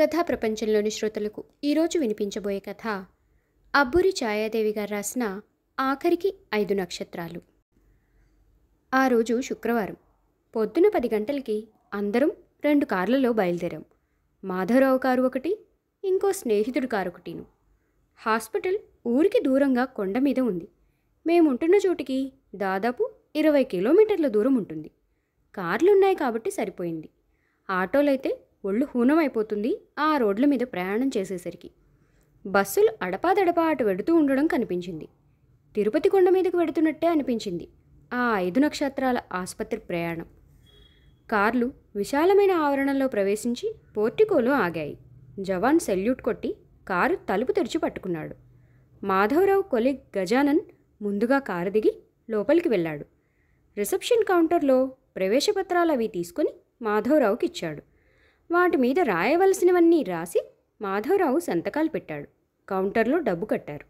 కథా ప్రపంచంలోని శ్రోతలకు ఈరోజు వినిపించబోయే కథ అబ్బూరి ఛాయాదేవి గారు రాసిన ఆఖరికి ఐదు నక్షత్రాలు ఆ రోజు శుక్రవారం పొద్దున పది గంటలకి అందరం రెండు కార్లలో బయలుదేరాం మాధవరావు కారు ఒకటి ఇంకో స్నేహితుడు కారు ఒకటిను హాస్పిటల్ ఊరికి దూరంగా కొండ మీద ఉంది మేముంటున్న చోటికి దాదాపు ఇరవై కిలోమీటర్ల దూరం ఉంటుంది కార్లున్నాయి కాబట్టి సరిపోయింది ఆటోలైతే ఒళ్ళు హూనమైపోతుంది ఆ రోడ్ల మీద ప్రయాణం చేసేసరికి బస్సులు అడపాదడపా అటు వెడుతూ ఉండడం కనిపించింది తిరుపతి కొండ మీదకు వెడుతున్నట్టే అనిపించింది ఆ ఐదు నక్షత్రాల ఆసుపత్రి ప్రయాణం కార్లు విశాలమైన ఆవరణలో ప్రవేశించి పోర్టికోలో ఆగాయి జవాన్ సెల్యూట్ కొట్టి కారు తలుపు తెరిచి పట్టుకున్నాడు మాధవరావు కొలి గజానన్ ముందుగా కారు దిగి లోపలికి వెళ్ళాడు రిసెప్షన్ కౌంటర్లో ప్రవేశపత్రాలు అవి తీసుకుని మాధవరావుకి ఇచ్చాడు వాటి మీద రాయవలసినవన్నీ రాసి మాధవరావు సంతకాలు పెట్టాడు కౌంటర్లో డబ్బు కట్టారు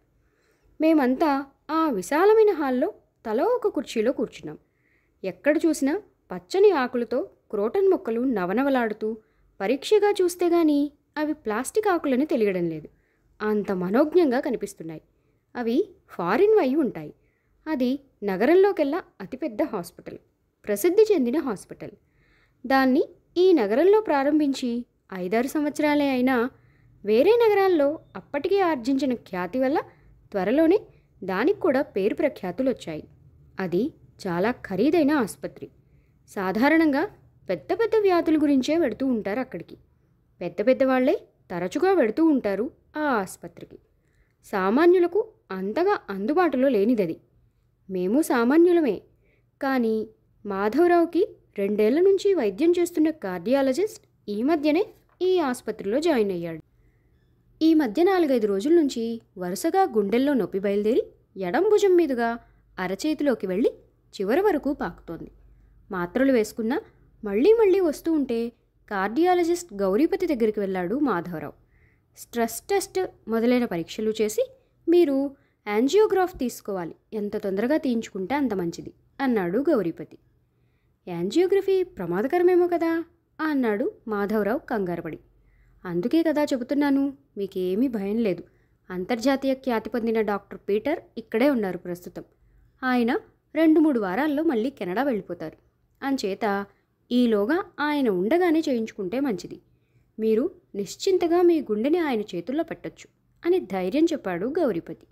మేమంతా ఆ విశాలమైన హాల్లో తలో ఒక కుర్చీలో కూర్చున్నాం ఎక్కడ చూసినా పచ్చని ఆకులతో క్రోటన్ మొక్కలు నవనవలాడుతూ పరీక్షగా చూస్తే గాని అవి ప్లాస్టిక్ ఆకులని తెలియడం లేదు అంత మనోజ్ఞంగా కనిపిస్తున్నాయి అవి ఫారిన్ వై ఉంటాయి అది నగరంలోకెల్లా అతిపెద్ద హాస్పిటల్ ప్రసిద్ధి చెందిన హాస్పిటల్ దాన్ని ఈ నగరంలో ప్రారంభించి ఐదారు సంవత్సరాలే అయినా వేరే నగరాల్లో అప్పటికే ఆర్జించిన ఖ్యాతి వల్ల త్వరలోనే దానికి కూడా పేరు ప్రఖ్యాతులు వచ్చాయి అది చాలా ఖరీదైన ఆసుపత్రి సాధారణంగా పెద్ద పెద్ద వ్యాధుల గురించే వెడుతూ ఉంటారు అక్కడికి పెద్ద పెద్ద వాళ్ళే తరచుగా వెడుతూ ఉంటారు ఆ ఆసుపత్రికి సామాన్యులకు అంతగా అందుబాటులో లేనిదది మేము సామాన్యులమే కానీ మాధవరావుకి రెండేళ్ల నుంచి వైద్యం చేస్తున్న కార్డియాలజిస్ట్ ఈ మధ్యనే ఈ ఆసుపత్రిలో జాయిన్ అయ్యాడు ఈ మధ్య నాలుగైదు రోజుల నుంచి వరుసగా గుండెల్లో నొప్పి బయలుదేరి ఎడం భుజం మీదుగా అరచేతిలోకి వెళ్ళి చివరి వరకు పాకుతోంది మాత్రలు వేసుకున్నా మళ్ళీ మళ్ళీ వస్తూ ఉంటే కార్డియాలజిస్ట్ గౌరీపతి దగ్గరికి వెళ్ళాడు మాధవరావు స్ట్రెస్ టెస్ట్ మొదలైన పరీక్షలు చేసి మీరు యాంజియోగ్రాఫ్ తీసుకోవాలి ఎంత తొందరగా తీయించుకుంటే అంత మంచిది అన్నాడు గౌరీపతి యాంజియోగ్రఫీ ప్రమాదకరమేమో కదా అన్నాడు మాధవరావు కంగారపడి అందుకే కదా చెబుతున్నాను మీకేమీ భయం లేదు అంతర్జాతీయ ఖ్యాతి పొందిన డాక్టర్ పీటర్ ఇక్కడే ఉన్నారు ప్రస్తుతం ఆయన రెండు మూడు వారాల్లో మళ్ళీ కెనడా వెళ్ళిపోతారు అంచేత ఈలోగా ఆయన ఉండగానే చేయించుకుంటే మంచిది మీరు నిశ్చింతగా మీ గుండెని ఆయన చేతుల్లో పెట్టొచ్చు అని ధైర్యం చెప్పాడు గౌరీపతి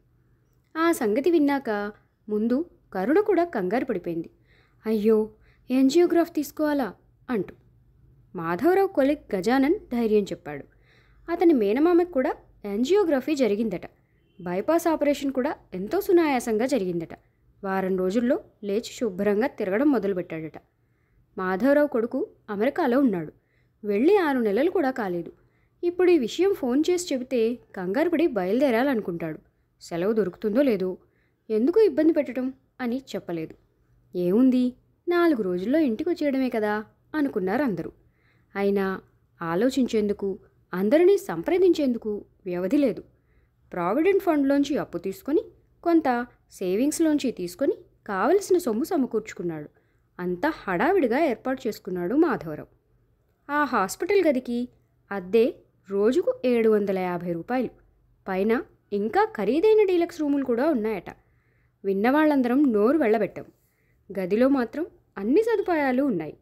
ఆ సంగతి విన్నాక ముందు కరుణ కూడా కంగారు పడిపోయింది అయ్యో ఎన్జియోగ్రాఫ్ తీసుకోవాలా అంటూ మాధవరావు కొలిక్ గజానన్ ధైర్యం చెప్పాడు అతని మేనమామకు కూడా ఎన్జియోగ్రఫీ జరిగిందట బైపాస్ ఆపరేషన్ కూడా ఎంతో సునాయాసంగా జరిగిందట వారం రోజుల్లో లేచి శుభ్రంగా తిరగడం మొదలుపెట్టాడట మాధవరావు కొడుకు అమెరికాలో ఉన్నాడు వెళ్ళి ఆరు నెలలు కూడా కాలేదు ఇప్పుడు ఈ విషయం ఫోన్ చేసి చెబితే కంగారుపడి బయలుదేరాలనుకుంటాడు సెలవు దొరుకుతుందో లేదో ఎందుకు ఇబ్బంది పెట్టడం అని చెప్పలేదు ఏముంది నాలుగు రోజుల్లో ఇంటికి వచ్చేయడమే కదా అనుకున్నారు అందరూ అయినా ఆలోచించేందుకు అందరినీ సంప్రదించేందుకు వ్యవధి లేదు ప్రావిడెంట్ ఫండ్లోంచి అప్పు తీసుకొని కొంత సేవింగ్స్లోంచి తీసుకొని కావలసిన సొమ్ము సమకూర్చుకున్నాడు అంతా హడావిడిగా ఏర్పాటు చేసుకున్నాడు మాధవరావు ఆ హాస్పిటల్ గదికి అద్దె రోజుకు ఏడు వందల యాభై రూపాయలు పైన ఇంకా ఖరీదైన డీలక్స్ రూములు కూడా ఉన్నాయట విన్నవాళ్ళందరం నోరు వెళ్ళబెట్టాం గదిలో మాత్రం అన్ని సదుపాయాలు ఉన్నాయి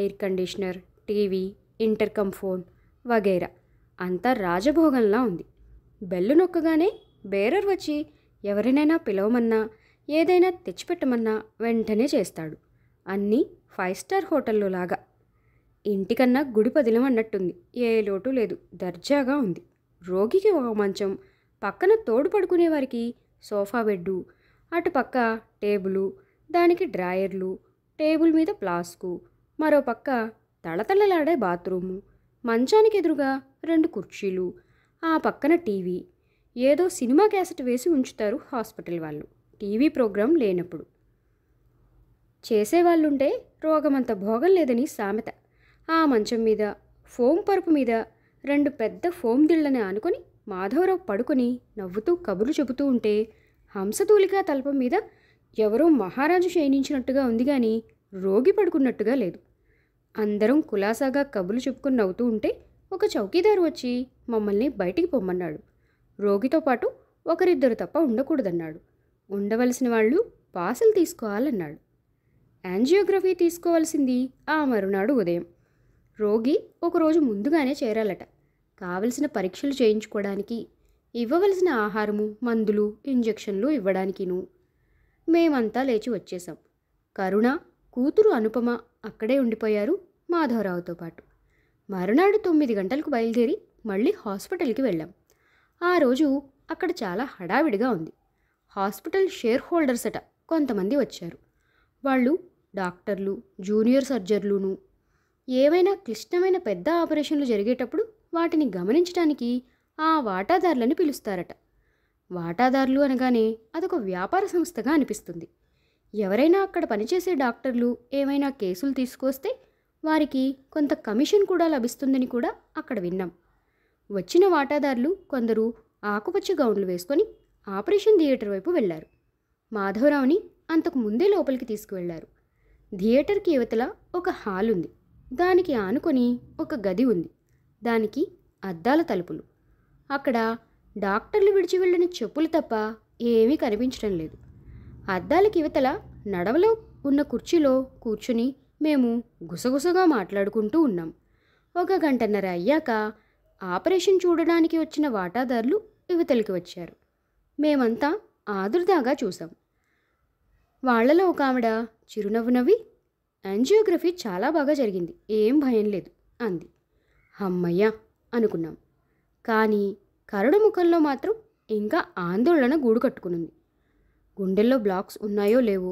air conditioner TV intercom phone వగైరా అంతా రాజభోగంలా ఉంది బెల్లు నొక్కగానే బేరర్ వచ్చి ఎవరినైనా పిలవమన్నా ఏదైనా తెచ్చిపెట్టమన్నా వెంటనే చేస్తాడు అన్నీ ఫైవ్ స్టార్ హోటల్లో లాగా ఇంటికన్నా గుడి పదిలం అన్నట్టుంది ఏ లోటు లేదు దర్జాగా ఉంది రోగికి ఒక మంచం పక్కన తోడు పడుకునే వారికి సోఫా బెడ్డు అటుపక్క టేబులు దానికి డ్రాయర్లు టేబుల్ మీద ఫ్లాస్కు మరోపక్క తళతళలాడే బాత్రూము మంచానికి ఎదురుగా రెండు కుర్చీలు ఆ పక్కన టీవీ ఏదో సినిమా క్యాసెట్ వేసి ఉంచుతారు హాస్పిటల్ వాళ్ళు టీవీ ప్రోగ్రాం లేనప్పుడు చేసేవాళ్ళుంటే రోగమంత భోగం లేదని సామెత ఆ మంచం మీద ఫోమ్ పరుపు మీద రెండు పెద్ద ఫోమ్ దిళ్ళని ఆనుకొని మాధవరావు పడుకొని నవ్వుతూ కబుర్లు చెబుతూ ఉంటే హంసతూలిక తలపం మీద ఎవరో మహారాజు శయనించినట్టుగా ఉంది కానీ రోగి పడుకున్నట్టుగా లేదు అందరం కులాసాగా కబులు చెప్పుకుని నవ్వుతూ ఉంటే ఒక చౌకీదారు వచ్చి మమ్మల్ని బయటికి పొమ్మన్నాడు రోగితో పాటు ఒకరిద్దరు తప్ప ఉండకూడదన్నాడు ఉండవలసిన వాళ్ళు పాసలు తీసుకోవాలన్నాడు యాంజియోగ్రఫీ తీసుకోవాల్సింది ఆ మరునాడు ఉదయం రోగి ఒకరోజు ముందుగానే చేరాలట కావలసిన పరీక్షలు చేయించుకోవడానికి ఇవ్వవలసిన ఆహారము మందులు ఇంజెక్షన్లు ఇవ్వడానికిను మేమంతా లేచి వచ్చేసాం కరుణ కూతురు అనుపమ అక్కడే ఉండిపోయారు మాధవరావుతో పాటు మరునాడు తొమ్మిది గంటలకు బయలుదేరి మళ్ళీ హాస్పిటల్కి వెళ్ళాం ఆ రోజు అక్కడ చాలా హడావిడిగా ఉంది హాస్పిటల్ షేర్ హోల్డర్స్ అట కొంతమంది వచ్చారు వాళ్ళు డాక్టర్లు జూనియర్ సర్జర్లును ఏవైనా క్లిష్టమైన పెద్ద ఆపరేషన్లు జరిగేటప్పుడు వాటిని గమనించడానికి ఆ వాటాదారులను పిలుస్తారట వాటాదారులు అనగానే అదొక వ్యాపార సంస్థగా అనిపిస్తుంది ఎవరైనా అక్కడ పనిచేసే డాక్టర్లు ఏమైనా కేసులు తీసుకొస్తే వారికి కొంత కమిషన్ కూడా లభిస్తుందని కూడా అక్కడ విన్నాం వచ్చిన వాటాదారులు కొందరు ఆకుపచ్చ గౌన్లు వేసుకొని ఆపరేషన్ థియేటర్ వైపు వెళ్ళారు మాధవరావుని అంతకు ముందే లోపలికి తీసుకువెళ్లారు థియేటర్కి యువతల ఒక హాల్ ఉంది దానికి ఆనుకొని ఒక గది ఉంది దానికి అద్దాల తలుపులు అక్కడ డాక్టర్లు విడిచి వెళ్ళిన చెప్పులు తప్ప ఏమీ కనిపించడం లేదు అద్దాలకి ఇవతల నడవలో ఉన్న కుర్చీలో కూర్చుని మేము గుసగుసగా మాట్లాడుకుంటూ ఉన్నాం ఒక గంటన్నర అయ్యాక ఆపరేషన్ చూడడానికి వచ్చిన వాటాదారులు యువతలకి వచ్చారు మేమంతా ఆదుర్దాగా చూసాం వాళ్లలో ఒక ఆవిడ చిరునవ్వు నవ్వి యాంజియోగ్రఫీ చాలా బాగా జరిగింది ఏం భయం లేదు అంది అమ్మయ్య అనుకున్నాం కానీ కరడు ముఖంలో మాత్రం ఇంకా ఆందోళన గూడు కట్టుకునుంది గుండెల్లో బ్లాక్స్ ఉన్నాయో లేవో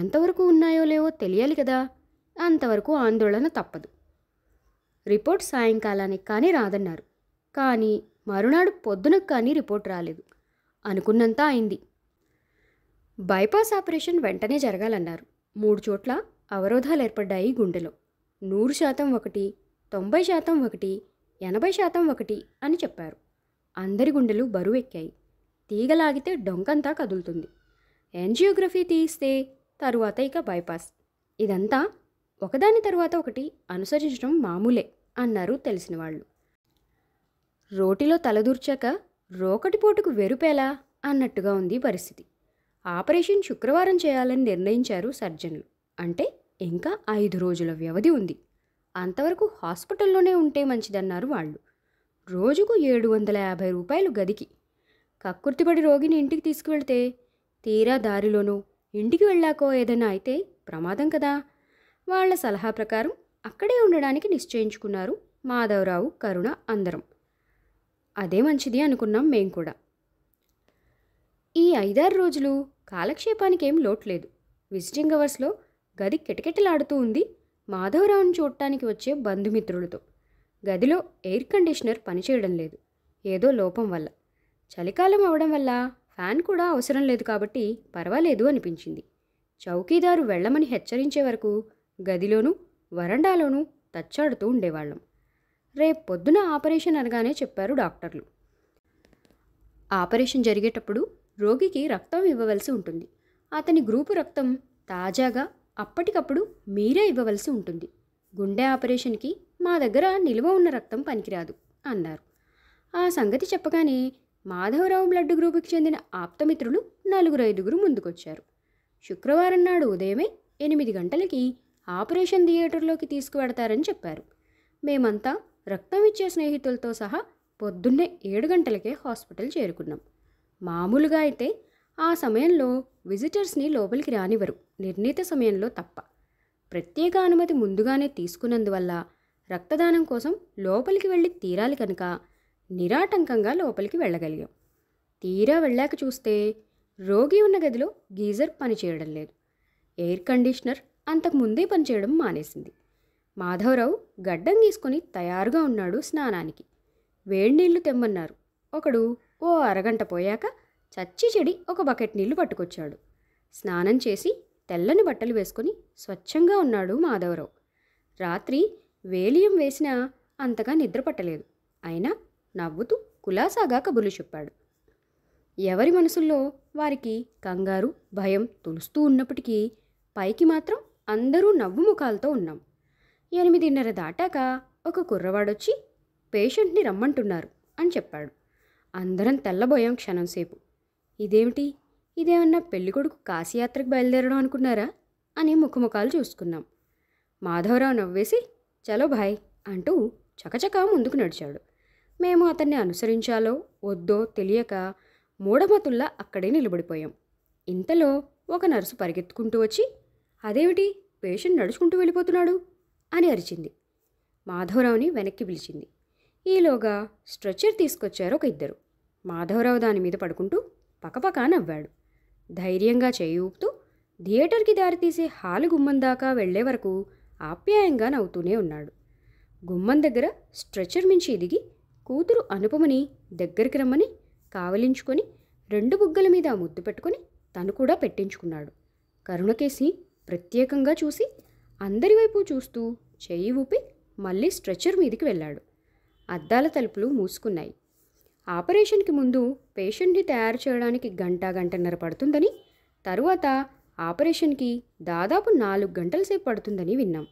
ఎంతవరకు ఉన్నాయో లేవో తెలియాలి కదా అంతవరకు ఆందోళన తప్పదు రిపోర్ట్ సాయంకాలానికి కానీ రాదన్నారు కానీ మరునాడు పొద్దునకు కానీ రిపోర్ట్ రాలేదు అనుకున్నంత అయింది బైపాస్ ఆపరేషన్ వెంటనే జరగాలన్నారు మూడు చోట్ల అవరోధాలు ఏర్పడ్డాయి గుండెలో నూరు శాతం ఒకటి తొంభై శాతం ఒకటి ఎనభై శాతం ఒకటి అని చెప్పారు అందరి గుండెలు బరువెక్కాయి తీగలాగితే డొంకంతా కదులుతుంది ఎన్జియోగ్రఫీ తీస్తే తరువాత ఇక బైపాస్ ఇదంతా ఒకదాని తర్వాత ఒకటి అనుసరించడం మామూలే అన్నారు తెలిసిన వాళ్ళు రోటిలో తలదూర్చాక రోకటిపోటుకు వెరుపేలా అన్నట్టుగా ఉంది పరిస్థితి ఆపరేషన్ శుక్రవారం చేయాలని నిర్ణయించారు సర్జన్లు అంటే ఇంకా ఐదు రోజుల వ్యవధి ఉంది అంతవరకు హాస్పిటల్లోనే ఉంటే మంచిదన్నారు వాళ్ళు రోజుకు ఏడు వందల యాభై రూపాయలు గదికి కక్కుర్తిపడి రోగిని ఇంటికి తీసుకువెళ్తే తీరా దారిలోనూ ఇంటికి వెళ్ళాకో ఏదైనా అయితే ప్రమాదం కదా వాళ్ల సలహా ప్రకారం అక్కడే ఉండడానికి నిశ్చయించుకున్నారు మాధవరావు కరుణ అందరం అదే మంచిది అనుకున్నాం మేం కూడా ఈ ఐదారు రోజులు కాలక్షేపానికి ఏం లోట్లేదు విజిటింగ్ అవర్స్లో గది కిటకిటలాడుతూ ఉంది మాధవరావును చూడటానికి వచ్చే బంధుమిత్రులతో గదిలో ఎయిర్ కండిషనర్ పనిచేయడం లేదు ఏదో లోపం వల్ల చలికాలం అవడం వల్ల ఫ్యాన్ కూడా అవసరం లేదు కాబట్టి పర్వాలేదు అనిపించింది చౌకీదారు వెళ్ళమని హెచ్చరించే వరకు గదిలోనూ వరండాలోనూ తచ్చాడుతూ ఉండేవాళ్ళం రేపు పొద్దున ఆపరేషన్ అనగానే చెప్పారు డాక్టర్లు ఆపరేషన్ జరిగేటప్పుడు రోగికి రక్తం ఇవ్వవలసి ఉంటుంది అతని గ్రూపు రక్తం తాజాగా అప్పటికప్పుడు మీరే ఇవ్వవలసి ఉంటుంది గుండె ఆపరేషన్కి మా దగ్గర నిల్వ ఉన్న రక్తం పనికిరాదు అన్నారు ఆ సంగతి చెప్పగానే మాధవరావు బ్లడ్ గ్రూపుకి చెందిన ఆప్తమిత్రులు నలుగురు ఐదుగురు ముందుకొచ్చారు శుక్రవారం నాడు ఉదయమే ఎనిమిది గంటలకి ఆపరేషన్ థియేటర్లోకి తీసుకువెడతారని చెప్పారు మేమంతా రక్తం ఇచ్చే స్నేహితులతో సహా పొద్దున్నే ఏడు గంటలకే హాస్పిటల్ చేరుకున్నాం మామూలుగా అయితే ఆ సమయంలో విజిటర్స్ని లోపలికి రానివ్వరు నిర్ణీత సమయంలో తప్ప ప్రత్యేక అనుమతి ముందుగానే తీసుకున్నందువల్ల రక్తదానం కోసం లోపలికి వెళ్ళి తీరాలి కనుక నిరాటంకంగా లోపలికి వెళ్ళగలిగాం తీరా వెళ్ళాక చూస్తే రోగి ఉన్న గదిలో గీజర్ పనిచేయడం లేదు ఎయిర్ కండిషనర్ అంతకు ముందే పనిచేయడం మానేసింది మాధవరావు గడ్డం గీసుకొని తయారుగా ఉన్నాడు స్నానానికి వేడి నీళ్లు తెమ్మన్నారు ఒకడు ఓ అరగంట పోయాక చచ్చి చెడి ఒక బకెట్ నీళ్లు పట్టుకొచ్చాడు స్నానం చేసి తెల్లని బట్టలు వేసుకొని స్వచ్ఛంగా ఉన్నాడు మాధవరావు రాత్రి వేలియం వేసినా అంతగా నిద్రపట్టలేదు అయినా నవ్వుతూ కులాసాగా కబుర్లు చెప్పాడు ఎవరి మనసుల్లో వారికి కంగారు భయం తులుస్తూ ఉన్నప్పటికీ పైకి మాత్రం అందరూ నవ్వు ముఖాలతో ఉన్నాం ఎనిమిదిన్నర దాటాక ఒక కుర్రవాడొచ్చి పేషెంట్ని రమ్మంటున్నారు అని చెప్పాడు అందరం తెల్లబోయాం సేపు ఇదేమిటి ఇదేమన్నా పెళ్ళికొడుకు కాశీయాత్రకు బయలుదేరడం అనుకున్నారా అని ముఖముఖాలు చూసుకున్నాం మాధవరావు నవ్వేసి చలో భాయ్ అంటూ చకచక ముందుకు నడిచాడు మేము అతన్ని అనుసరించాలో వద్దో తెలియక మూఢమతుల్లా అక్కడే నిలబడిపోయాం ఇంతలో ఒక నర్సు పరిగెత్తుకుంటూ వచ్చి అదేమిటి పేషెంట్ నడుచుకుంటూ వెళ్ళిపోతున్నాడు అని అరిచింది మాధవరావుని వెనక్కి పిలిచింది ఈలోగా స్ట్రెచ్చర్ తీసుకొచ్చారు ఒక ఇద్దరు మాధవరావు దాని మీద పడుకుంటూ పకపకా నవ్వాడు ధైర్యంగా చేయి ఊపుతూ థియేటర్కి దారితీసే హాలు గుమ్మం దాకా వెళ్లే వరకు ఆప్యాయంగా నవ్వుతూనే ఉన్నాడు గుమ్మం దగ్గర స్ట్రెచర్ మించి ఎదిగి కూతురు అనుపమని దగ్గరికి రమ్మని కావలించుకొని రెండు బుగ్గల మీద ముద్దు పెట్టుకొని తను కూడా పెట్టించుకున్నాడు కరుణకేసి ప్రత్యేకంగా చూసి అందరి వైపు చూస్తూ చెయ్యి ఊపి మళ్ళీ స్ట్రెచర్ మీదికి వెళ్ళాడు అద్దాల తలుపులు మూసుకున్నాయి ఆపరేషన్కి ముందు పేషెంట్ని తయారు చేయడానికి గంట గంటన్నర పడుతుందని తరువాత ఆపరేషన్కి దాదాపు నాలుగు గంటల సేపు పడుతుందని విన్నాం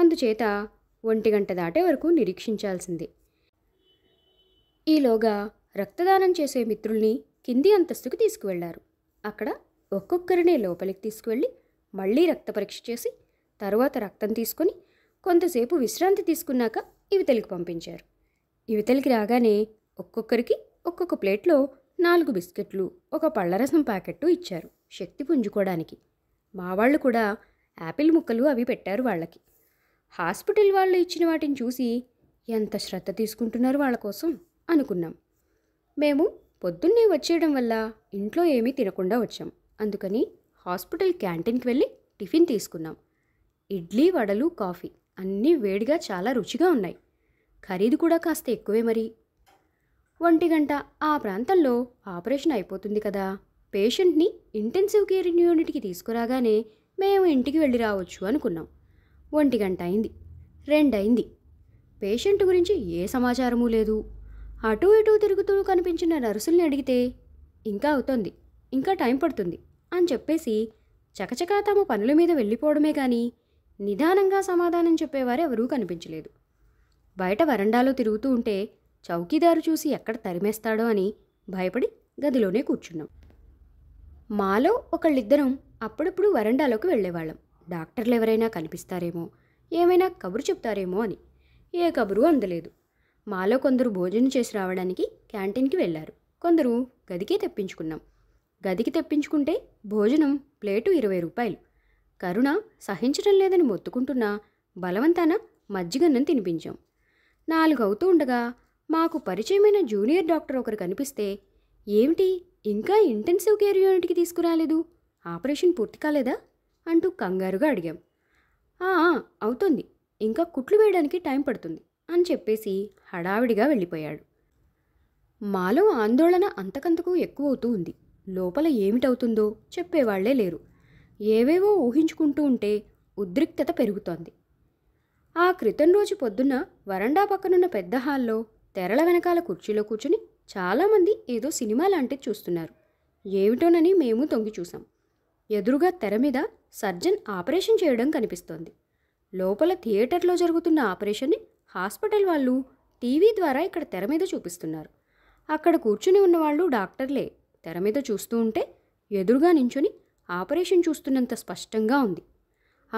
అందుచేత ఒంటి గంట దాటే వరకు నిరీక్షించాల్సిందే ఈలోగా రక్తదానం చేసే మిత్రుల్ని కింది అంతస్తుకు తీసుకువెళ్లారు అక్కడ ఒక్కొక్కరినే లోపలికి తీసుకువెళ్ళి మళ్ళీ రక్త పరీక్ష చేసి తరువాత రక్తం తీసుకొని కొంతసేపు విశ్రాంతి తీసుకున్నాక ఇవితలికి పంపించారు ఇవితలికి రాగానే ఒక్కొక్కరికి ఒక్కొక్క ప్లేట్లో నాలుగు బిస్కెట్లు ఒక పళ్ళరసం ప్యాకెట్టు ఇచ్చారు శక్తి పుంజుకోవడానికి మా వాళ్ళు కూడా యాపిల్ ముక్కలు అవి పెట్టారు వాళ్ళకి హాస్పిటల్ వాళ్ళు ఇచ్చిన వాటిని చూసి ఎంత శ్రద్ధ తీసుకుంటున్నారు వాళ్ళ కోసం అనుకున్నాం మేము పొద్దున్నే వచ్చేయడం వల్ల ఇంట్లో ఏమీ తినకుండా వచ్చాం అందుకని హాస్పిటల్ క్యాంటీన్కి వెళ్ళి టిఫిన్ తీసుకున్నాం ఇడ్లీ వడలు కాఫీ అన్నీ వేడిగా చాలా రుచిగా ఉన్నాయి ఖరీదు కూడా కాస్త ఎక్కువే మరి ఒంటి గంట ఆ ప్రాంతంలో ఆపరేషన్ అయిపోతుంది కదా పేషెంట్ని ఇంటెన్సివ్ కేర్ యూనిట్కి తీసుకురాగానే మేము ఇంటికి వెళ్ళి రావచ్చు అనుకున్నాం ఒంటి గంట అయింది రెండయింది పేషెంట్ గురించి ఏ సమాచారము లేదు అటూ ఇటూ తిరుగుతూ కనిపించిన నర్సుల్ని అడిగితే ఇంకా అవుతోంది ఇంకా టైం పడుతుంది అని చెప్పేసి చకచకా తమ పనుల మీద వెళ్ళిపోవడమే కానీ నిదానంగా సమాధానం చెప్పేవారు ఎవరూ కనిపించలేదు బయట వరండాలో తిరుగుతూ ఉంటే చౌకీదారు చూసి ఎక్కడ తరిమేస్తాడో అని భయపడి గదిలోనే కూర్చున్నాం మాలో ఒకళ్ళిద్దరం అప్పుడప్పుడు వరండాలోకి వెళ్ళేవాళ్ళం డాక్టర్లు ఎవరైనా కనిపిస్తారేమో ఏమైనా కబురు చెప్తారేమో అని ఏ కబురు అందలేదు మాలో కొందరు భోజనం చేసి రావడానికి క్యాంటీన్కి వెళ్ళారు కొందరు గదికే తెప్పించుకున్నాం గదికి తెప్పించుకుంటే భోజనం ప్లేటు ఇరవై రూపాయలు కరుణ సహించడం లేదని మొత్తుకుంటున్నా బలవంతాన మజ్జిగన్నం తినిపించాం నాలుగవుతూ ఉండగా మాకు పరిచయమైన జూనియర్ డాక్టర్ ఒకరు కనిపిస్తే ఏమిటి ఇంకా ఇంటెన్సివ్ కేర్ యూనిట్కి తీసుకురాలేదు ఆపరేషన్ పూర్తి కాలేదా అంటూ కంగారుగా అడిగాం అవుతుంది ఇంకా కుట్లు వేయడానికి టైం పడుతుంది అని చెప్పేసి హడావిడిగా వెళ్ళిపోయాడు మాలో ఆందోళన అంతకంతకు ఎక్కువవుతూ ఉంది లోపల ఏమిటవుతుందో చెప్పేవాళ్లే లేరు ఏవేవో ఊహించుకుంటూ ఉంటే ఉద్రిక్తత పెరుగుతోంది ఆ క్రితం రోజు పొద్దున్న వరండా పక్కనున్న పెద్ద హాల్లో తెరల వెనకాల కుర్చీలో కూర్చుని చాలామంది ఏదో సినిమా లాంటిది చూస్తున్నారు ఏమిటోనని మేము తొంగి చూసాం ఎదురుగా తెర మీద సర్జన్ ఆపరేషన్ చేయడం కనిపిస్తోంది లోపల థియేటర్లో జరుగుతున్న ఆపరేషన్ని హాస్పిటల్ వాళ్ళు టీవీ ద్వారా ఇక్కడ తెర మీద చూపిస్తున్నారు అక్కడ కూర్చుని ఉన్నవాళ్ళు డాక్టర్లే తెర మీద చూస్తూ ఉంటే ఎదురుగా నించుని ఆపరేషన్ చూస్తున్నంత స్పష్టంగా ఉంది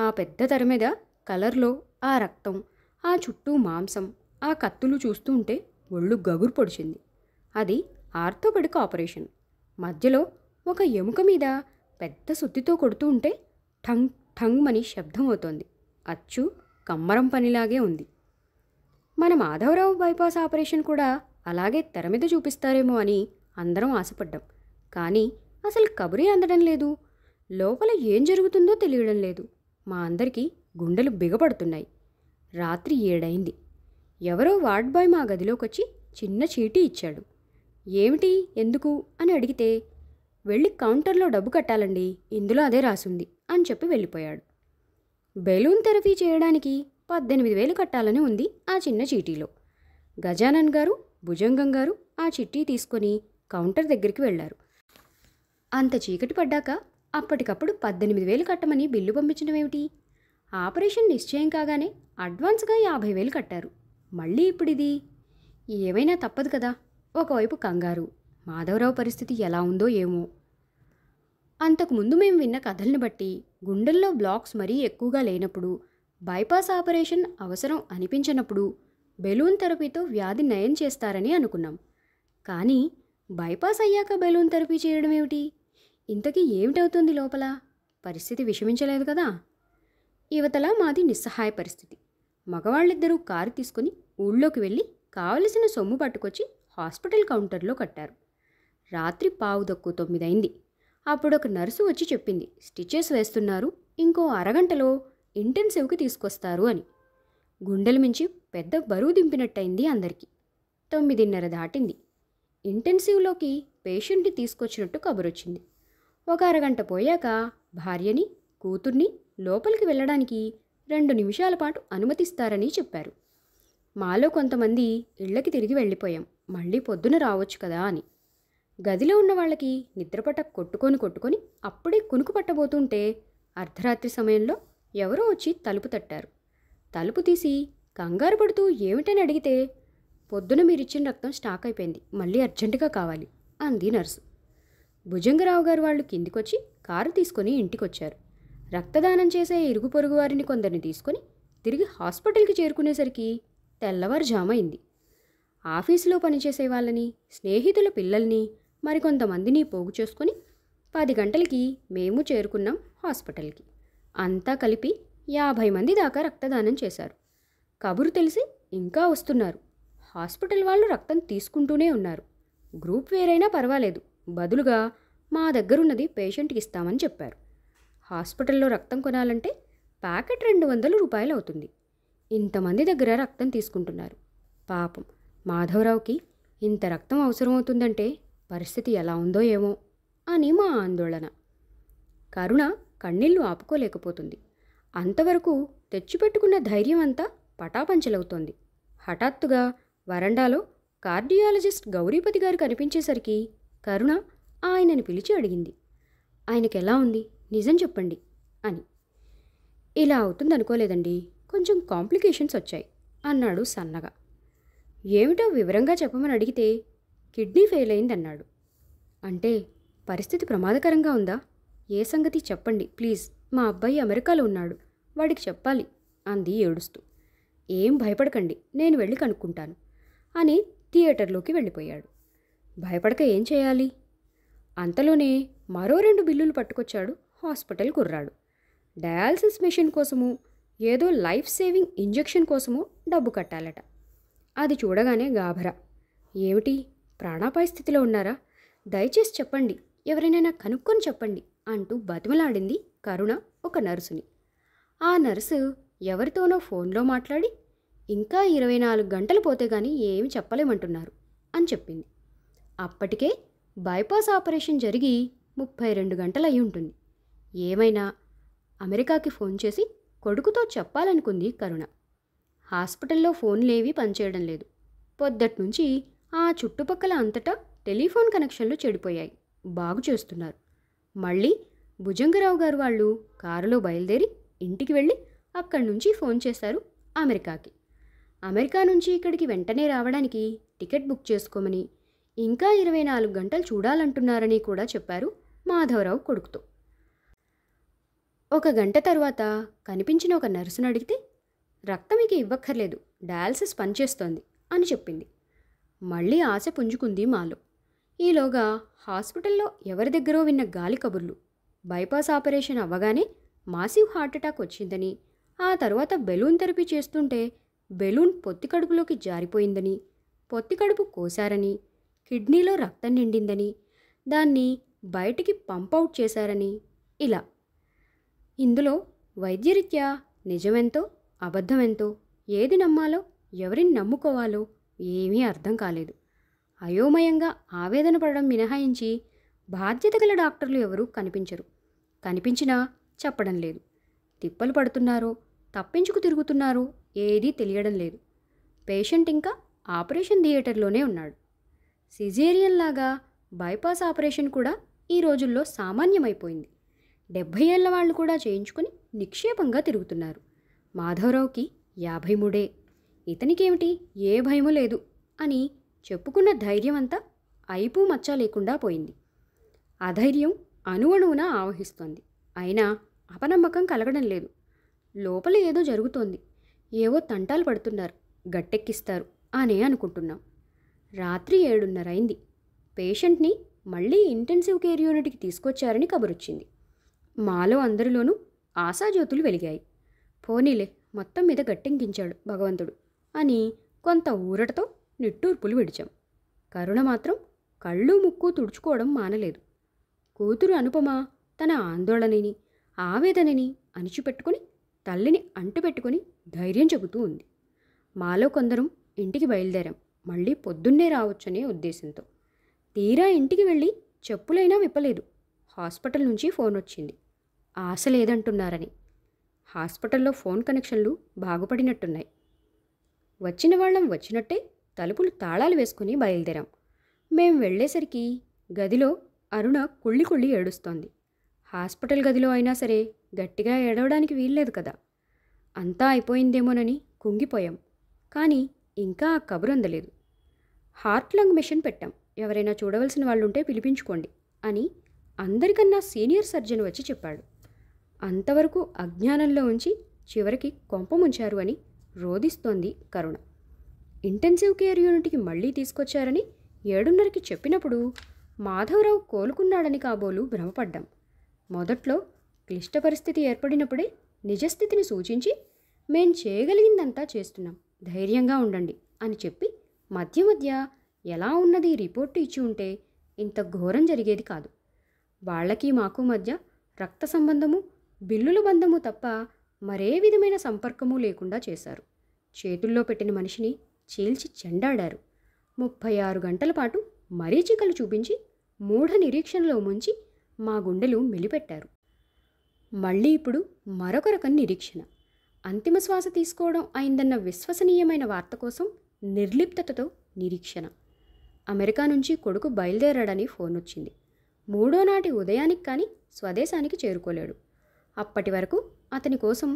ఆ పెద్ద తెర మీద కలర్లో ఆ రక్తం ఆ చుట్టూ మాంసం ఆ కత్తులు చూస్తూ ఉంటే ఒళ్ళు గగురు పొడిచింది అది ఆర్థోపెడిక్ ఆపరేషన్ మధ్యలో ఒక ఎముక మీద పెద్ద సుత్తితో కొడుతూ ఉంటే ఠంగ్ ఠంగ్ అని శబ్దం అవుతోంది అచ్చు కమ్మరం పనిలాగే ఉంది మన మాధవరావు బైపాస్ ఆపరేషన్ కూడా అలాగే తెర మీద చూపిస్తారేమో అని అందరం ఆశపడ్డాం కానీ అసలు కబురే అందడం లేదు లోపల ఏం జరుగుతుందో తెలియడం లేదు మా అందరికీ గుండెలు బిగపడుతున్నాయి రాత్రి ఏడైంది ఎవరో వార్డ్ బాయ్ మా గదిలోకి వచ్చి చిన్న చీటీ ఇచ్చాడు ఏమిటి ఎందుకు అని అడిగితే వెళ్ళి కౌంటర్లో డబ్బు కట్టాలండి ఇందులో అదే రాసుంది అని చెప్పి వెళ్ళిపోయాడు బెలూన్ థెరపీ చేయడానికి పద్దెనిమిది వేలు కట్టాలని ఉంది ఆ చిన్న చీటీలో గజానన్ గారు భుజంగం గారు ఆ చిట్టీ తీసుకొని కౌంటర్ దగ్గరికి వెళ్ళారు అంత చీకటి పడ్డాక అప్పటికప్పుడు పద్దెనిమిది వేలు కట్టమని బిల్లు పంపించడం ఏమిటి ఆపరేషన్ నిశ్చయం కాగానే అడ్వాన్స్గా యాభై వేలు కట్టారు మళ్ళీ ఇప్పుడు ఇది ఏమైనా తప్పదు కదా ఒకవైపు కంగారు మాధవరావు పరిస్థితి ఎలా ఉందో ఏమో అంతకుముందు మేము విన్న కథల్ని బట్టి గుండెల్లో బ్లాక్స్ మరీ ఎక్కువగా లేనప్పుడు బైపాస్ ఆపరేషన్ అవసరం అనిపించినప్పుడు బెలూన్ థెరపీతో వ్యాధి నయం చేస్తారని అనుకున్నాం కానీ బైపాస్ అయ్యాక బెలూన్ థెరపీ చేయడం ఏమిటి ఇంతకీ ఏమిటవుతుంది లోపల పరిస్థితి విషమించలేదు కదా యువతల మాది నిస్సహాయ పరిస్థితి మగవాళ్ళిద్దరూ కారు తీసుకుని ఊళ్ళోకి వెళ్ళి కావలసిన సొమ్ము పట్టుకొచ్చి హాస్పిటల్ కౌంటర్లో కట్టారు రాత్రి పావు దక్కు తొమ్మిదైంది అప్పుడు ఒక నర్సు వచ్చి చెప్పింది స్టిచెస్ వేస్తున్నారు ఇంకో అరగంటలో ఇంటెన్సివ్కి తీసుకొస్తారు అని గుండెల మించి పెద్ద బరువు దింపినట్టయింది అందరికీ తొమ్మిదిన్నర దాటింది ఇంటెన్సివ్లోకి పేషెంట్ని తీసుకొచ్చినట్టు కబురొచ్చింది ఒక అరగంట పోయాక భార్యని కూతుర్ని లోపలికి వెళ్ళడానికి రెండు నిమిషాల పాటు అనుమతిస్తారని చెప్పారు మాలో కొంతమంది ఇళ్లకి తిరిగి వెళ్ళిపోయాం మళ్ళీ పొద్దున రావచ్చు కదా అని గదిలో ఉన్న వాళ్ళకి నిద్రపట కొట్టుకొని కొట్టుకొని అప్పుడే కునుకు పట్టబోతుంటే అర్ధరాత్రి సమయంలో ఎవరో వచ్చి తలుపు తట్టారు తలుపు తీసి కంగారు పడుతూ ఏమిటని అడిగితే పొద్దున మీరిచ్చిన రక్తం స్టాక్ అయిపోయింది మళ్ళీ అర్జెంటుగా కావాలి అంది నర్సు భుజంగరావు గారు వాళ్ళు కిందికొచ్చి కారు తీసుకొని ఇంటికొచ్చారు రక్తదానం చేసే ఇరుగు పొరుగు వారిని కొందరిని తీసుకొని తిరిగి హాస్పిటల్కి చేరుకునేసరికి తెల్లవారుజామైంది ఆఫీసులో పనిచేసే వాళ్ళని స్నేహితుల పిల్లల్ని మరికొంతమందిని పోగు చేసుకొని పది గంటలకి మేము చేరుకున్నాం హాస్పిటల్కి అంతా కలిపి యాభై మంది దాకా రక్తదానం చేశారు కబురు తెలిసి ఇంకా వస్తున్నారు హాస్పిటల్ వాళ్ళు రక్తం తీసుకుంటూనే ఉన్నారు గ్రూప్ వేరైనా పర్వాలేదు బదులుగా మా దగ్గరున్నది పేషెంట్కి ఇస్తామని చెప్పారు హాస్పిటల్లో రక్తం కొనాలంటే ప్యాకెట్ రెండు వందల రూపాయలు అవుతుంది ఇంతమంది దగ్గర రక్తం తీసుకుంటున్నారు పాపం మాధవరావుకి ఇంత రక్తం అవసరమవుతుందంటే పరిస్థితి ఎలా ఉందో ఏమో అని మా ఆందోళన కరుణ కన్నీళ్లు ఆపుకోలేకపోతుంది అంతవరకు తెచ్చిపెట్టుకున్న ధైర్యం అంతా పటాపంచలవుతోంది హఠాత్తుగా వరండాలో కార్డియాలజిస్ట్ గౌరీపతి గారు కనిపించేసరికి కరుణ ఆయనని పిలిచి అడిగింది ఆయనకి ఎలా ఉంది నిజం చెప్పండి అని ఇలా అవుతుందనుకోలేదండి కొంచెం కాంప్లికేషన్స్ వచ్చాయి అన్నాడు సన్నగా ఏమిటో వివరంగా చెప్పమని అడిగితే కిడ్నీ ఫెయిల్ అయిందన్నాడు అంటే పరిస్థితి ప్రమాదకరంగా ఉందా ఏ సంగతి చెప్పండి ప్లీజ్ మా అబ్బాయి అమెరికాలో ఉన్నాడు వాడికి చెప్పాలి అంది ఏడుస్తూ ఏం భయపడకండి నేను వెళ్ళి కనుక్కుంటాను అని థియేటర్లోకి వెళ్ళిపోయాడు భయపడక ఏం చేయాలి అంతలోనే మరో రెండు బిల్లులు పట్టుకొచ్చాడు హాస్పిటల్ కుర్రాడు డయాలసిస్ మెషిన్ కోసము ఏదో లైఫ్ సేవింగ్ ఇంజెక్షన్ కోసము డబ్బు కట్టాలట అది చూడగానే గాభరా ఏమిటి ప్రాణాపాయ స్థితిలో ఉన్నారా దయచేసి చెప్పండి ఎవరినైనా కనుక్కొని చెప్పండి అంటూ బతిమలాడింది కరుణ ఒక నర్సుని ఆ నర్సు ఎవరితోనో ఫోన్లో మాట్లాడి ఇంకా ఇరవై నాలుగు గంటలు పోతే కానీ ఏమి చెప్పలేమంటున్నారు అని చెప్పింది అప్పటికే బైపాస్ ఆపరేషన్ జరిగి ముప్పై రెండు గంటలు అయి ఉంటుంది ఏమైనా అమెరికాకి ఫోన్ చేసి కొడుకుతో చెప్పాలనుకుంది కరుణ హాస్పిటల్లో ఫోన్లేవి పనిచేయడం లేదు పొద్దట్నుంచి ఆ చుట్టుపక్కల అంతటా టెలిఫోన్ కనెక్షన్లు చెడిపోయాయి బాగు చేస్తున్నారు మళ్ళీ భుజంగరావు గారు వాళ్ళు కారులో బయలుదేరి ఇంటికి వెళ్ళి అక్కడి నుంచి ఫోన్ చేశారు అమెరికాకి అమెరికా నుంచి ఇక్కడికి వెంటనే రావడానికి టికెట్ బుక్ చేసుకోమని ఇంకా ఇరవై నాలుగు గంటలు చూడాలంటున్నారని కూడా చెప్పారు మాధవరావు కొడుకుతో ఒక గంట తర్వాత కనిపించిన ఒక నర్సును అడిగితే రక్తం ఇక ఇవ్వక్కర్లేదు డయాలసిస్ పనిచేస్తోంది అని చెప్పింది మళ్ళీ ఆశ పుంజుకుంది మాలో ఈలోగా హాస్పిటల్లో ఎవరి దగ్గరో విన్న గాలి కబుర్లు బైపాస్ ఆపరేషన్ అవ్వగానే మాసివ్ హార్ట్అటాక్ వచ్చిందని ఆ తర్వాత బెలూన్ థెరపీ చేస్తుంటే బెలూన్ పొత్తి కడుపులోకి జారిపోయిందని పొత్తి కడుపు కోశారని కిడ్నీలో రక్తం నిండిందని దాన్ని బయటికి పంపౌట్ చేశారని ఇలా ఇందులో వైద్యరీత్యా నిజమెంతో అబద్ధం ఎంతో ఏది నమ్మాలో ఎవరిని నమ్ముకోవాలో ఏమీ అర్థం కాలేదు అయోమయంగా ఆవేదన పడడం మినహాయించి బాధ్యత గల డాక్టర్లు ఎవరూ కనిపించరు కనిపించినా చెప్పడం లేదు తిప్పలు పడుతున్నారో తప్పించుకు తిరుగుతున్నారో ఏదీ తెలియడం లేదు పేషెంట్ ఇంకా ఆపరేషన్ థియేటర్లోనే ఉన్నాడు సిజేరియన్ లాగా బైపాస్ ఆపరేషన్ కూడా ఈ రోజుల్లో సామాన్యమైపోయింది డెబ్భై ఏళ్ళ వాళ్ళు కూడా చేయించుకుని నిక్షేపంగా తిరుగుతున్నారు మాధవరావుకి యాభై మూడే ఇతనికేమిటి ఏ భయము లేదు అని చెప్పుకున్న ధైర్యమంతా అంతా అయిపు మచ్చ లేకుండా పోయింది అధైర్యం అణువణువున ఆవహిస్తోంది అయినా అపనమ్మకం కలగడం లేదు లోపల ఏదో జరుగుతోంది ఏవో తంటాలు పడుతున్నారు గట్టెక్కిస్తారు అనే అనుకుంటున్నాం రాత్రి ఏడున్నరైంది పేషెంట్ని మళ్ళీ ఇంటెన్సివ్ కేర్ యూనిట్కి తీసుకొచ్చారని కబురొచ్చింది మాలో అందరిలోనూ ఆశాజ్యోతులు వెలిగాయి పోనీలే మొత్తం మీద గట్టెంకించాడు భగవంతుడు అని కొంత ఊరటతో నిట్టూర్పులు విడిచాం కరుణ మాత్రం కళ్ళు ముక్కు తుడుచుకోవడం మానలేదు కూతురు అనుపమ తన ఆందోళనని ఆవేదనని అణిచిపెట్టుకుని తల్లిని అంటుపెట్టుకుని ధైర్యం చెబుతూ ఉంది మాలో కొందరం ఇంటికి బయలుదేరాం మళ్ళీ పొద్దున్నే రావచ్చనే ఉద్దేశంతో తీరా ఇంటికి వెళ్ళి చెప్పులైనా విప్పలేదు హాస్పిటల్ నుంచి ఫోన్ వచ్చింది ఆశ లేదంటున్నారని హాస్పిటల్లో ఫోన్ కనెక్షన్లు బాగుపడినట్టున్నాయి వచ్చిన వాళ్ళం వచ్చినట్టే తలుపులు తాళాలు వేసుకుని బయలుదేరాం మేం వెళ్ళేసరికి గదిలో అరుణ కుళ్ళి కుళ్ళి ఏడుస్తోంది హాస్పిటల్ గదిలో అయినా సరే గట్టిగా ఏడవడానికి వీల్లేదు కదా అంతా అయిపోయిందేమోనని కుంగిపోయాం కానీ ఇంకా ఆ కబురు అందలేదు హార్ట్ లంగ్ మిషన్ పెట్టాం ఎవరైనా చూడవలసిన వాళ్ళుంటే పిలిపించుకోండి అని అందరికన్నా సీనియర్ సర్జన్ వచ్చి చెప్పాడు అంతవరకు అజ్ఞానంలో ఉంచి చివరికి కొంపముంచారు అని రోధిస్తోంది కరుణ ఇంటెన్సివ్ కేర్ యూనిట్కి మళ్ళీ తీసుకొచ్చారని ఏడున్నరకి చెప్పినప్పుడు మాధవరావు కోలుకున్నాడని కాబోలు భ్రమపడ్డాం మొదట్లో క్లిష్ట పరిస్థితి ఏర్పడినప్పుడే నిజస్థితిని సూచించి మేం చేయగలిగిందంతా చేస్తున్నాం ధైర్యంగా ఉండండి అని చెప్పి మధ్య మధ్య ఎలా ఉన్నది రిపోర్టు ఇచ్చి ఉంటే ఇంత ఘోరం జరిగేది కాదు వాళ్ళకి మాకు మధ్య రక్త సంబంధము బిల్లుల బంధము తప్ప మరే విధమైన సంపర్కము లేకుండా చేశారు చేతుల్లో పెట్టిన మనిషిని చీల్చి చెండాడారు ముప్పై ఆరు గంటల పాటు మరీచికలు చూపించి మూఢ నిరీక్షణలో ముంచి మా గుండెలు మెలిపెట్టారు మళ్ళీ ఇప్పుడు మరొక రకం నిరీక్షణ అంతిమ శ్వాస తీసుకోవడం అయిందన్న విశ్వసనీయమైన వార్త కోసం నిర్లిప్తతతో నిరీక్షణ అమెరికా నుంచి కొడుకు బయలుదేరాడని ఫోన్ వచ్చింది మూడో నాటి ఉదయానికి కానీ స్వదేశానికి చేరుకోలేడు అప్పటి వరకు అతని కోసం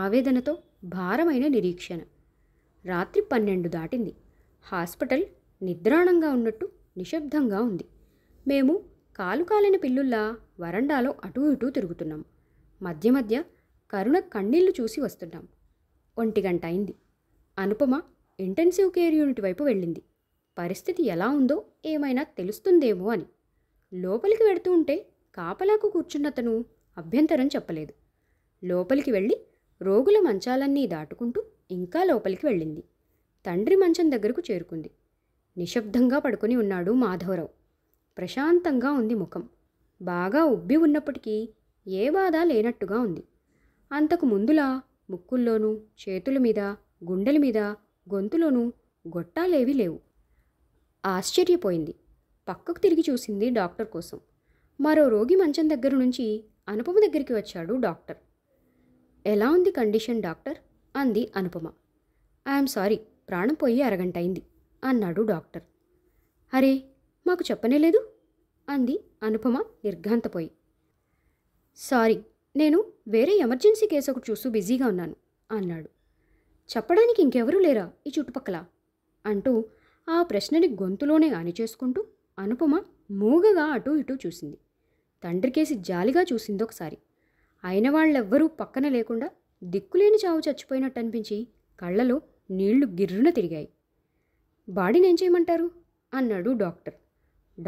ఆవేదనతో భారమైన నిరీక్షణ రాత్రి పన్నెండు దాటింది హాస్పిటల్ నిద్రాణంగా ఉన్నట్టు నిశ్శబ్దంగా ఉంది మేము కాలు కాలిన పిల్లుల్లా వరండాలో అటూ ఇటూ తిరుగుతున్నాం మధ్య మధ్య కరుణ కన్నీళ్లు చూసి వస్తున్నాం ఒంటి గంట అయింది అనుపమ ఇంటెన్సివ్ కేర్ యూనిట్ వైపు వెళ్ళింది పరిస్థితి ఎలా ఉందో ఏమైనా తెలుస్తుందేమో అని లోపలికి వెడుతూ ఉంటే కాపలాకు కూర్చున్నతను అభ్యంతరం చెప్పలేదు లోపలికి వెళ్ళి రోగుల మంచాలన్నీ దాటుకుంటూ ఇంకా లోపలికి వెళ్ళింది తండ్రి మంచం దగ్గరకు చేరుకుంది నిశ్శబ్దంగా పడుకుని ఉన్నాడు మాధవరావు ప్రశాంతంగా ఉంది ముఖం బాగా ఉబ్బి ఉన్నప్పటికీ ఏ బాధ లేనట్టుగా ఉంది అంతకు ముందులా ముక్కుల్లోనూ చేతుల మీద గుండెల మీద గొంతులోనూ గొట్టాలేవీ లేవు ఆశ్చర్యపోయింది పక్కకు తిరిగి చూసింది డాక్టర్ కోసం మరో రోగి మంచం దగ్గర నుంచి అనుపమ దగ్గరికి వచ్చాడు డాక్టర్ ఎలా ఉంది కండిషన్ డాక్టర్ అంది అనుపమ ఐఎమ్ సారీ ప్రాణం పోయి అరగంట అయింది అన్నాడు డాక్టర్ అరే మాకు చెప్పనేలేదు అంది అనుపమ నిర్ఘాంతపోయి సారీ నేను వేరే ఎమర్జెన్సీ కేసు ఒకటి చూస్తూ బిజీగా ఉన్నాను అన్నాడు చెప్పడానికి ఇంకెవరూ లేరా ఈ చుట్టుపక్కల అంటూ ఆ ప్రశ్నని గొంతులోనే ఆని అనుపమ మూగగా అటూ ఇటూ చూసింది తండ్రికేసి జాలిగా చూసింది ఒకసారి అయిన వాళ్ళెవ్వరూ పక్కన లేకుండా దిక్కులేని చావు చచ్చిపోయినట్టు అనిపించి కళ్ళలో నీళ్లు గిర్రున తిరిగాయి బాడీని ఏం చేయమంటారు అన్నాడు డాక్టర్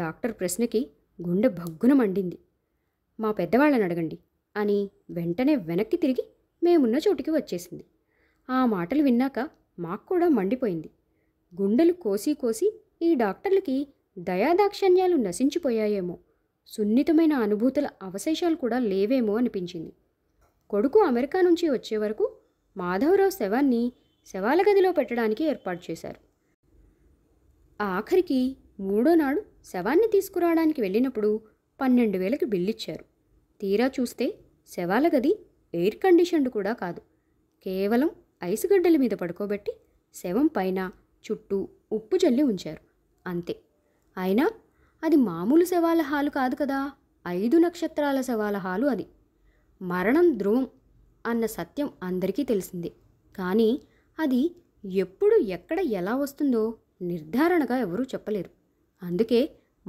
డాక్టర్ ప్రశ్నకి గుండె భగ్గున మండింది మా పెద్దవాళ్ళని అడగండి అని వెంటనే వెనక్కి తిరిగి మేమున్న చోటికి వచ్చేసింది ఆ మాటలు విన్నాక మాకు కూడా మండిపోయింది గుండెలు కోసి కోసి ఈ డాక్టర్లకి దయాదాక్షణ్యాలు నశించిపోయాయేమో సున్నితమైన అనుభూతుల అవశేషాలు కూడా లేవేమో అనిపించింది కొడుకు అమెరికా నుంచి వచ్చే వరకు మాధవరావు శవాన్ని శవాల గదిలో పెట్టడానికి ఏర్పాటు చేశారు ఆఖరికి మూడో నాడు శవాన్ని తీసుకురావడానికి వెళ్ళినప్పుడు పన్నెండు వేలకు బిల్లిచ్చారు తీరా చూస్తే శవాల గది ఎయిర్ కండిషన్డ్ కూడా కాదు కేవలం ఐసు గడ్డల మీద పడుకోబెట్టి శవం పైన చుట్టూ ఉప్పు చల్లి ఉంచారు అంతే అయినా అది మామూలు శవాల హాలు కాదు కదా ఐదు నక్షత్రాల శవాల హాలు అది మరణం ధ్రువం అన్న సత్యం అందరికీ తెలిసిందే కానీ అది ఎప్పుడు ఎక్కడ ఎలా వస్తుందో నిర్ధారణగా ఎవరూ చెప్పలేరు అందుకే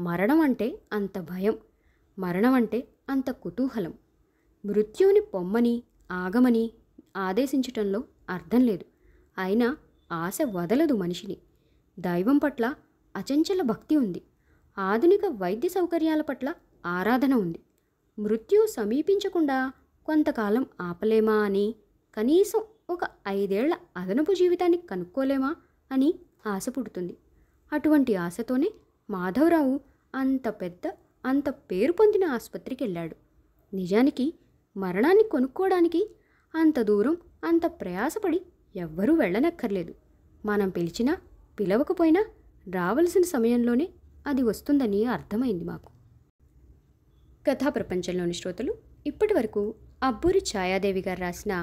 మరణం అంటే అంత భయం మరణం అంటే అంత కుతూహలం మృత్యుని పొమ్మని ఆగమని ఆదేశించటంలో అర్థం లేదు అయినా ఆశ వదలదు మనిషిని దైవం పట్ల అచంచల భక్తి ఉంది ఆధునిక వైద్య సౌకర్యాల పట్ల ఆరాధన ఉంది మృత్యు సమీపించకుండా కొంతకాలం ఆపలేమా అని కనీసం ఒక ఐదేళ్ల అదనపు జీవితాన్ని కనుక్కోలేమా అని ఆశ పుడుతుంది అటువంటి ఆశతోనే మాధవరావు అంత పెద్ద అంత పేరు పొందిన ఆసుపత్రికి వెళ్ళాడు నిజానికి మరణాన్ని కొనుక్కోవడానికి అంత దూరం అంత ప్రయాసపడి ఎవ్వరూ వెళ్ళనక్కర్లేదు మనం పిలిచినా పిలవకపోయినా రావలసిన సమయంలోనే అది వస్తుందని అర్థమైంది మాకు కథా ప్రపంచంలోని శ్రోతలు ఇప్పటి వరకు అబ్బూరి ఛాయాదేవి గారు రాసిన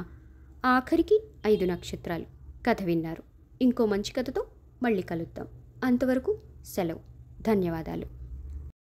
ఆఖరికి ఐదు నక్షత్రాలు కథ విన్నారు ఇంకో మంచి కథతో మళ్ళీ కలుద్దాం అంతవరకు సెలవు ధన్యవాదాలు